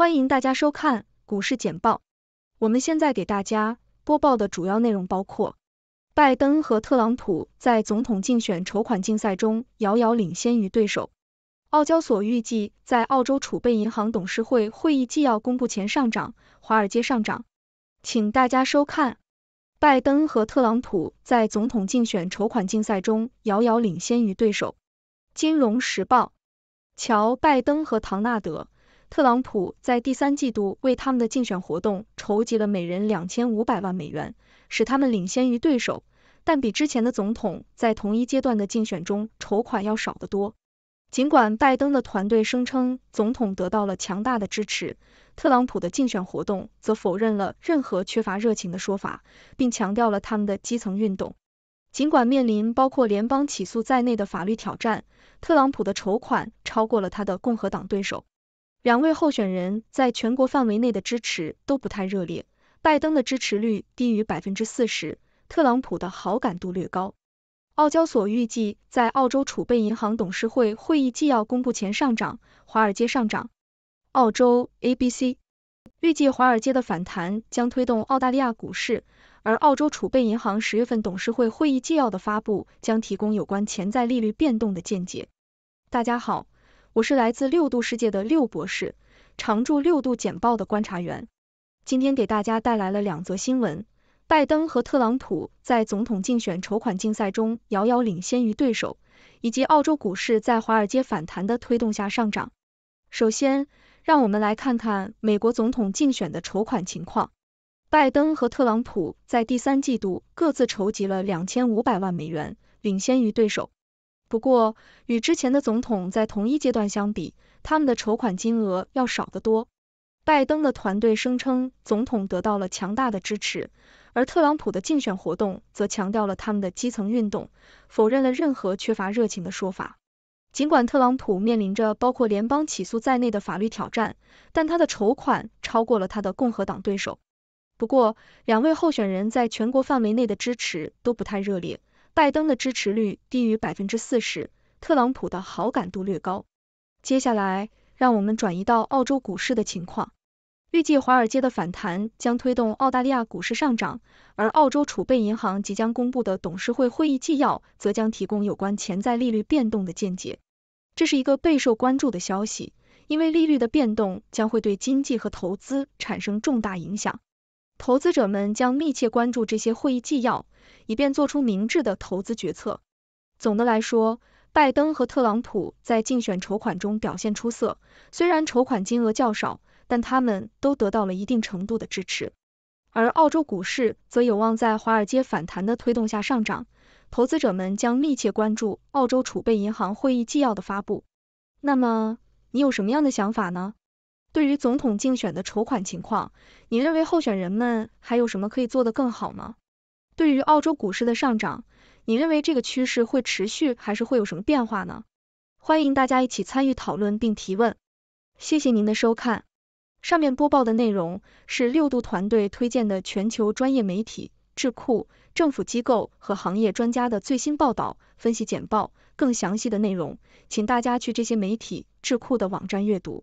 欢迎大家收看股市简报。我们现在给大家播报的主要内容包括：拜登和特朗普在总统竞选筹款竞赛中遥遥领先于对手。澳交所预计在澳洲储备银行董事会会议纪要公布前上涨，华尔街上涨。请大家收看。拜登和特朗普在总统竞选筹款竞赛中遥遥领先于对手。《金融时报》：乔·拜登和唐纳德。特朗普在第三季度为他们的竞选活动筹集了每人两千五百万美元，使他们领先于对手，但比之前的总统在同一阶段的竞选中筹款要少得多。尽管拜登的团队声称总统得到了强大的支持，特朗普的竞选活动则否认了任何缺乏热情的说法，并强调了他们的基层运动。尽管面临包括联邦起诉在内的法律挑战，特朗普的筹款超过了他的共和党对手。两位候选人在全国范围内的支持都不太热烈，拜登的支持率低于百分之四十，特朗普的好感度略高。澳交所预计在澳洲储备银行董事会会议纪要公布前上涨，华尔街上涨。澳洲 ABC 预计华尔街的反弹将推动澳大利亚股市，而澳洲储备银行十月份董事会会议纪要的发布将提供有关潜在利率变动的见解。大家好。我是来自六度世界的六博士，常驻六度简报的观察员。今天给大家带来了两则新闻：拜登和特朗普在总统竞选筹款竞赛中遥遥领先于对手，以及澳洲股市在华尔街反弹的推动下上涨。首先，让我们来看看美国总统竞选的筹款情况。拜登和特朗普在第三季度各自筹集了两千五百万美元，领先于对手。不过，与之前的总统在同一阶段相比，他们的筹款金额要少得多。拜登的团队声称总统得到了强大的支持，而特朗普的竞选活动则强调了他们的基层运动，否认了任何缺乏热情的说法。尽管特朗普面临着包括联邦起诉在内的法律挑战，但他的筹款超过了他的共和党对手。不过，两位候选人在全国范围内的支持都不太热烈。拜登的支持率低于百分之四十，特朗普的好感度略高。接下来，让我们转移到澳洲股市的情况。预计华尔街的反弹将推动澳大利亚股市上涨，而澳洲储备银行即将公布的董事会会议纪要，则将提供有关潜在利率变动的见解。这是一个备受关注的消息，因为利率的变动将会对经济和投资产生重大影响。投资者们将密切关注这些会议纪要，以便做出明智的投资决策。总的来说，拜登和特朗普在竞选筹款中表现出色，虽然筹款金额较少，但他们都得到了一定程度的支持。而澳洲股市则有望在华尔街反弹的推动下上涨，投资者们将密切关注澳洲储备银行会议纪要的发布。那么，你有什么样的想法呢？对于总统竞选的筹款情况，你认为候选人们还有什么可以做得更好吗？对于澳洲股市的上涨，你认为这个趋势会持续还是会有什么变化呢？欢迎大家一起参与讨论并提问。谢谢您的收看。上面播报的内容是六度团队推荐的全球专业媒体、智库、政府机构和行业专家的最新报道、分析简报。更详细的内容，请大家去这些媒体、智库的网站阅读。